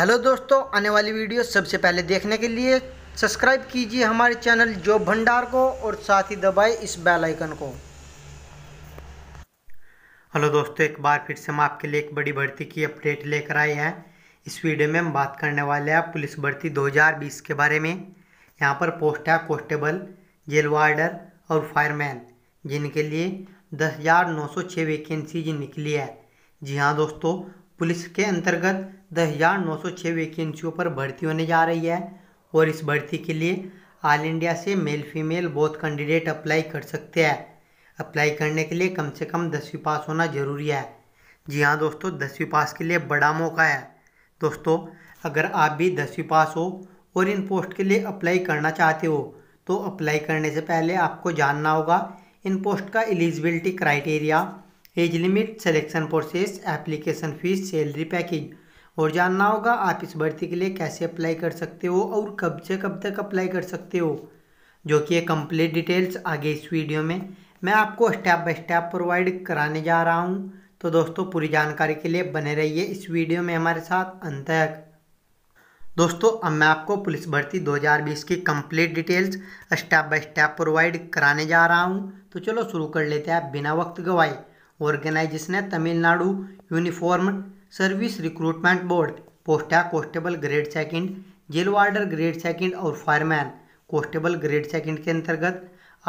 hello दोस्तों आने वाली वीडियो सबसे पहले देखने के लिए सब्सक्राइब कीजिए हमारे चैनल जॉब भंडार को और साथ ही दबाए इस बेल आइकन को हेलो दोस्तों एक बार फिर से हम आपके लिए एक बड़ी भर्ती की अपडेट लेकर आए हैं इस वीडियो में हम बात करने वाले हैं पुलिस भर्ती 2020 के बारे में यहाँ पर पोस्ट है कॉन्स्टेबल जेल वार्डर और फायरमैन जिनके लिए दस हज़ार नौ सौ छः वैकेंसीज निकली है जी हाँ दोस्तों पुलिस के अंतर्गत दस हज़ार नौ सौ छः वैकेंसियों पर भर्ती होने जा रही है और इस भर्ती के लिए ऑल इंडिया से male female both candidate apply कर सकते हैं अप्लाई करने के लिए कम से कम दसवीं पास होना ज़रूरी है जी हाँ दोस्तों दसवीं पास के लिए बड़ा मौका है दोस्तों अगर आप भी दसवीं पास हो और इन पोस्ट के लिए अप्लाई करना चाहते हो तो अप्लाई करने से पहले आपको जानना होगा इन पोस्ट का eligibility criteria age limit selection process application fee salary package और जानना होगा आप इस भर्ती के लिए कैसे अप्लाई कर सकते हो और कब से कब तक अप्लाई कर सकते हो जो कि ये कंप्लीट डिटेल्स आगे इस वीडियो में मैं आपको स्टेप बाय स्टेप प्रोवाइड कराने जा रहा हूँ तो दोस्तों पूरी जानकारी के लिए बने रहिए इस वीडियो में हमारे साथ अंत तक दोस्तों अब मैं आपको पुलिस भर्ती 2020 की complete details step by step provide कराने जा रहा हूँ तो चलो शुरू कर लेते हैं बिना वक्त गवाए ऑर्गेनाइजेशन है Tamil Nadu uniform service recruitment board पोस्टा constable grade second jail warder grade second और फायरमैन कॉन्स्टेबल ग्रेड सेकंड के अंतर्गत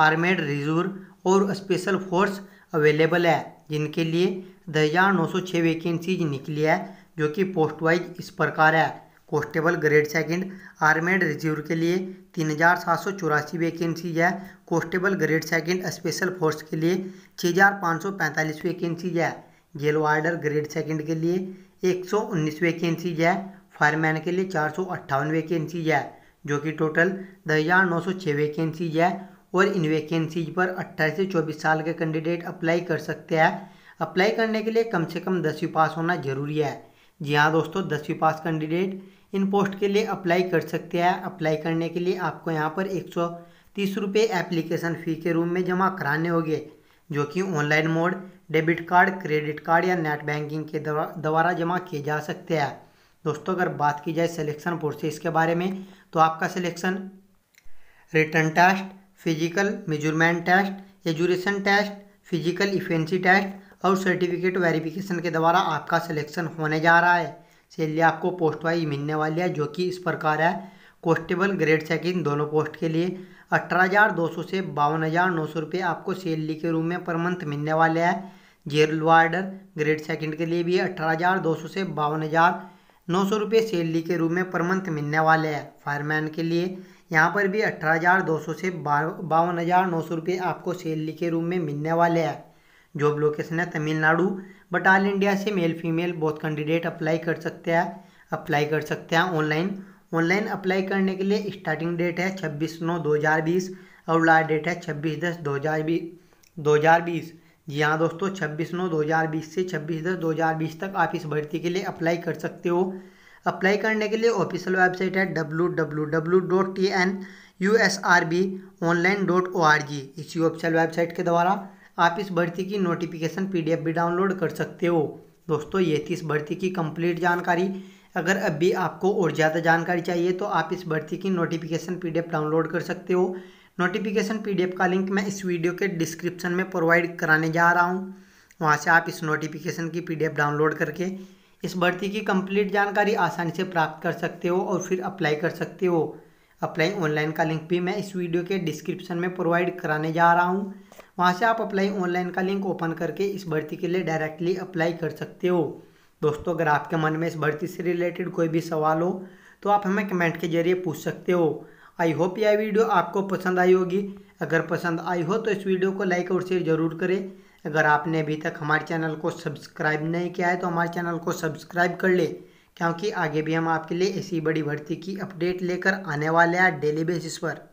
आर्मेड रिजर्व और स्पेशल फोर्स अवेलेबल है जिनके लिए दस हज़ार नौ सौ छः वैकेंसीज निकली है जो कि पोस्ट वाइज इस प्रकार है constable grade second armed reserve के लिए तीन हज़ार सात सौ चौरासी वैकेंसीज है constable grade second special force के लिए छः हज़ार पाँच सौ पैंतालीस वैकेंसीज है जेल वार्डर ग्रेड सेकंड के लिए एक सौ उन्नीस वैकेंसीज है फायरमैन के लिए चार सौ अट्ठावन वैकेंसीज है जो कि टोटल दस हज़ार नौ सौ छः वैकेंसीज है और इन वैकेंसीज पर अट्ठाईस से चौबीस साल के कैंडिडेट अप्लाई कर सकते हैं अप्लाई करने के लिए कम से कम दसवीं पास होना ज़रूरी है जी हाँ दोस्तों दसवीं पास कैंडिडेट इन पोस्ट के लिए अप्लाई कर सकते हैं अप्लाई करने के लिए आपको यहाँ पर एक सौ तीस रुपये एप्लीकेशन फ़ी के रूम में जमा कराने होंगे जो कि online mode debit card credit card या नेट बैंकिंग के द्वारा जमा किए जा सकते हैं दोस्तों अगर बात की जाए सिलेक्शन प्रोसेस के बारे में तो आपका selection written test physical measurement test education test physical efficiency test और सर्टिफिकेट वेरिफिकेशन के द्वारा आपका सिलेक्शन होने जा रहा है सैलरी आपको पोस्ट वाइज मिलने वाली है जो कि इस प्रकार है कॉन्स्टेबल ग्रेड सेकेंड दोनों पोस्ट के लिए अठारह हज़ार दो सौ से बावन हज़ार नौ सौ रुपये आपको सैलरी के रूम में पर मंथ मिलने वाले हैं जेल वार्डर ग्रेड सेकंड के लिए भी अठारह हज़ार दो सौ से बावन हज़ार नौ सौ रुपये सैलरी के रूम में पर मंथ मिलने वाले हैं फायरमैन के लिए यहाँ पर भी अठारह हज़ार दो सौ से बावन हज़ार नौ सौ रुपये आपको सैलरी के रूम में मिलने वाले हैं जॉब लोकेशन है तमिलनाडु बट ऑल इंडिया से मेल फीमेल बहुत कैंडिडेट अप्लाई कर सकते हैं अप्लाई कर सकते हैं ऑनलाइन ऑनलाइन अप्लाई करने के लिए स्टार्टिंग डेट है छब्बीस नौ दो हज़ार बीस और लास्ट डेट है छब्बीस दस दो हज़ार बीस दो हज़ार बीस जी हाँ दोस्तों छब्बीस नौ दो हज़ार बीस से छब्बीस दस दो हज़ार बीस तक आप इस भर्ती के लिए अप्लाई कर सकते हो अप्लाई करने के लिए ऑफिशियल वेबसाइट है W W W dot T N U S R B online dot O R G इसी ऑफिशियल वेबसाइट के द्वारा आप इस भर्ती की नोटिफिकेशन पीडीएफ भी डाउनलोड कर सकते हो दोस्तों ये थी इस भर्ती की कंप्लीट जानकारी अगर अभी आपको और ज़्यादा जानकारी चाहिए तो आप इस भर्ती की नोटिफिकेशन पीडीएफ डाउनलोड कर सकते हो नोटिफिकेशन पीडीएफ का लिंक मैं इस वीडियो के डिस्क्रिप्शन में प्रोवाइड कराने जा रहा हूँ वहाँ से आप इस नोटिफिकेशन की पी डाउनलोड करके इस भर्ती की कंप्लीट जानकारी आसानी से प्राप्त कर सकते हो और फिर अप्लाई कर सकते हो अप्लाई ऑनलाइन का लिंक भी मैं इस वीडियो के डिस्क्रिप्शन में प्रोवाइड कराने जा रहा हूँ वहाँ से आप अप्लाई ऑनलाइन का लिंक ओपन करके इस भर्ती के लिए डायरेक्टली अप्लाई कर सकते हो दोस्तों अगर आपके मन में इस भर्ती से रिलेटेड कोई भी सवाल हो तो आप हमें कमेंट के जरिए पूछ सकते हो आई होप यह वीडियो आपको पसंद आई होगी अगर पसंद आई हो तो इस वीडियो को लाइक और शेयर ज़रूर करें अगर आपने अभी तक हमारे चैनल को सब्सक्राइब नहीं किया है तो हमारे चैनल को सब्सक्राइब कर ले क्योंकि आगे भी हम आपके लिए ऐसी बड़ी भर्ती की अपडेट लेकर आने वाले हैं डेली बेसिस पर